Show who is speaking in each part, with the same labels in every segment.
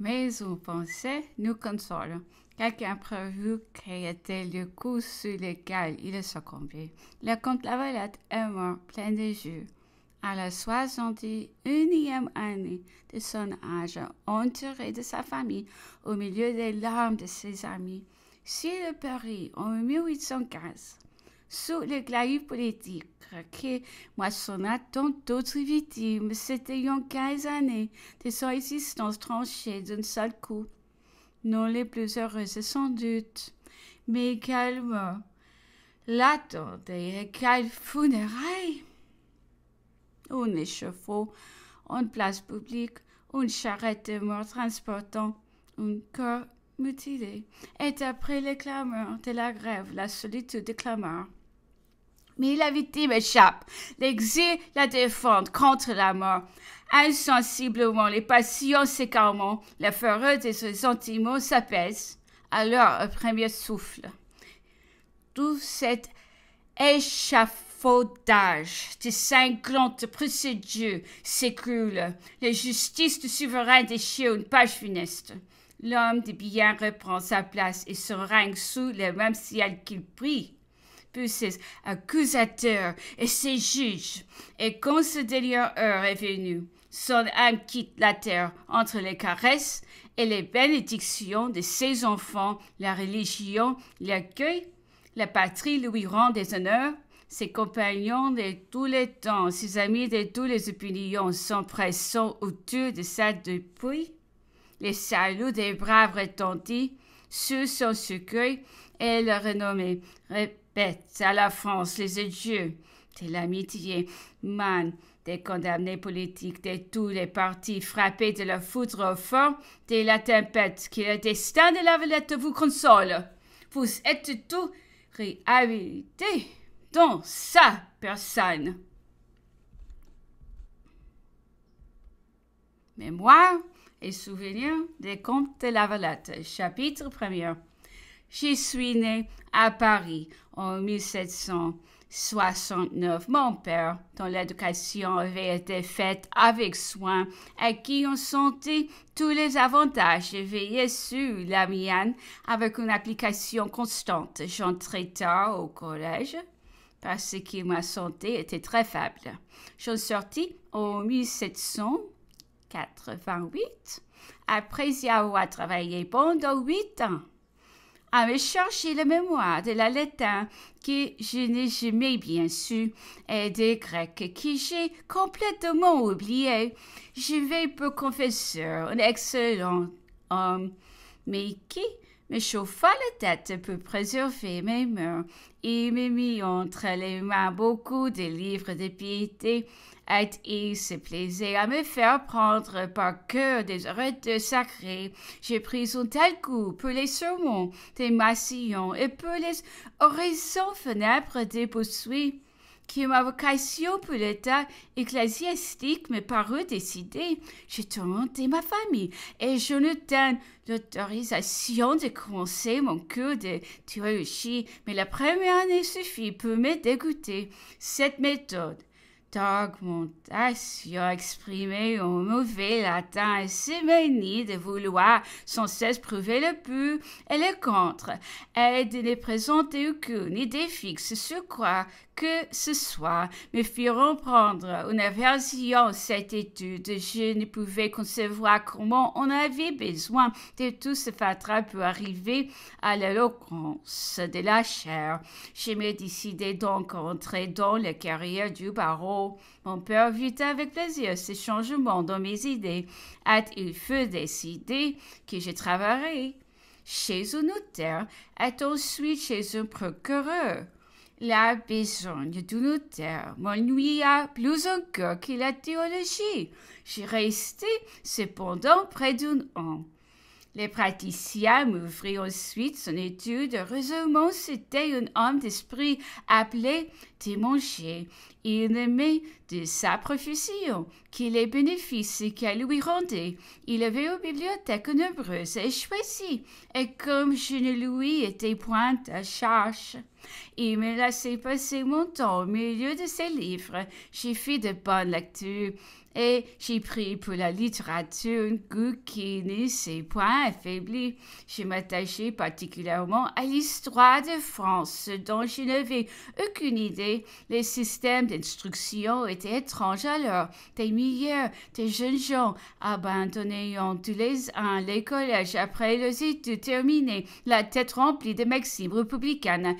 Speaker 1: mais une pensée nous console. Quelque imprévu créait le coup sur lequel il succombé. Le comte Lavalette est mort plein de jus. À la 61e année de son âge, entouré de sa famille, au milieu des larmes de ses amis, le Paris en 1815. Sous les claviers politiques, qui moissonna tant d'autres victimes, s'étayant 15 années de son existence tranchée d'un seul coup. Non les plus heureuses sans doute, mais également l'attente et quelles funérailles! Un échafaud, une place publique, une charrette de mort transportant un corps mutilé. Et après les clameurs de la grève, la solitude des clameurs mais la victime échappe. L'exil la défend contre la mort. Insensiblement, les passions s'écarment, la fureur de ses sentiments s'apaise. Alors, un premier souffle. Tout cet échafaudage de cinglantes procédures s'écoule. La justice du souverain déchire une page funeste. L'homme de bien reprend sa place et se règne sous le même ciel qu'il prie pour ses accusateurs et ses juges, et quand ce dernier heure est venue, son âme quitte la terre entre les caresses et les bénédictions de ses enfants, la religion l'accueille, la patrie lui rend des honneurs, ses compagnons de tous les temps, ses amis de tous les opinions sont autour de sa depuis. Les saluts des braves retentissent sur son secueil et la renommée à la France, les adieux de l'amitié, man, des condamnés politiques de tous les partis frappés de la foudre au fond, de la tempête, que le destin de la Valette vous console. Vous êtes tous réhabilités dans sa personne. Mémoire et souvenirs des Comptes de la Valette, chapitre 1 je suis né à Paris en 1769. Mon père, dont l'éducation avait été faite avec soin, et qui ont sentait tous les avantages, veillait sur la mienne avec une application constante. J'entrais tard au collège parce que ma santé était très faible. J'en sortis en 1788 après y avoir travaillé pendant huit ans avait de la mémoire de la latin que je n'ai jamais bien su et des grecs que j'ai complètement oubliés. vais pour confesseur un excellent homme, mais qui me chauffa la tête pour préserver mes mœurs il me mit entre les mains beaucoup de livres de piété et il se plaisait à me faire prendre par cœur des orateurs sacrés. J'ai pris un tel coup pour les saumons des massillons et pour les horizons fenêtres des que ma vocation pour l'état ecclésiastique me parut décidée, j'ai tourmenté ma famille et je ne donne l'autorisation de commencer mon cours de théologie, mais la première année suffit pour me dégoûter. Cette méthode d'augmentation exprimée au mauvais latin et séménie de vouloir sans cesse prouver le but et le contre, et de ne présenter aucune idée fixe sur quoi que ce soit, me furent prendre une aversion à cette étude. Je ne pouvais concevoir comment on avait besoin de tout ce fatras pour arriver à l'éloquence de la chair. Je me décidai donc à entrer dans la carrière du baron mon père vit avec plaisir ces changements dans mes idées. et il fait décidé que je travaillerai chez un notaire et ensuite chez un procureur. La besogne du notaire m'ennuya plus encore que la théologie. J'ai resté cependant près d'un an. Les praticiens m'ouvrirent ensuite son étude. Heureusement, c'était un homme d'esprit appelé Dimanche. Il aimait de sa profession, qui les bénéfices qu'elle lui rendait. Il avait aux bibliothèques nombreuses et choisies, et comme je ne lui étais point à charge, il me laissait passer mon temps au milieu de ses livres. J'ai fait de bonnes lectures et j'ai pris pour la littérature un goût qui ne s'est point affaibli. Je m'attachais particulièrement à l'histoire de France, dont je n'avais aucune idée. Les systèmes d'instruction étaient étranges alors. Des milliers de jeunes gens en tous les uns les collèges après les études terminées, la tête remplie de maximes républicaines,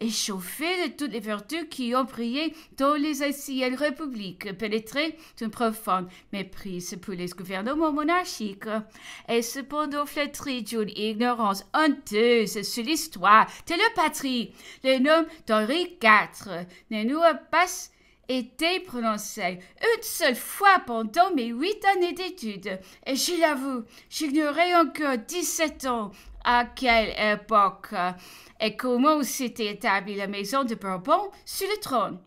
Speaker 1: l'esprit de toutes les vertus qui ont prié dans les anciennes républiques, pénétré d'une profonde méprise pour les gouvernements monarchiques, et cependant flétri d'une ignorance honteuse sur l'histoire, de patrie le nom d'Henri IV ne nous pas été prononcé une seule fois pendant mes huit années d'études. Et je l'avoue, j'ignorais encore dix-sept ans à quelle époque et comment s'était établie la maison de Bourbon sur le trône.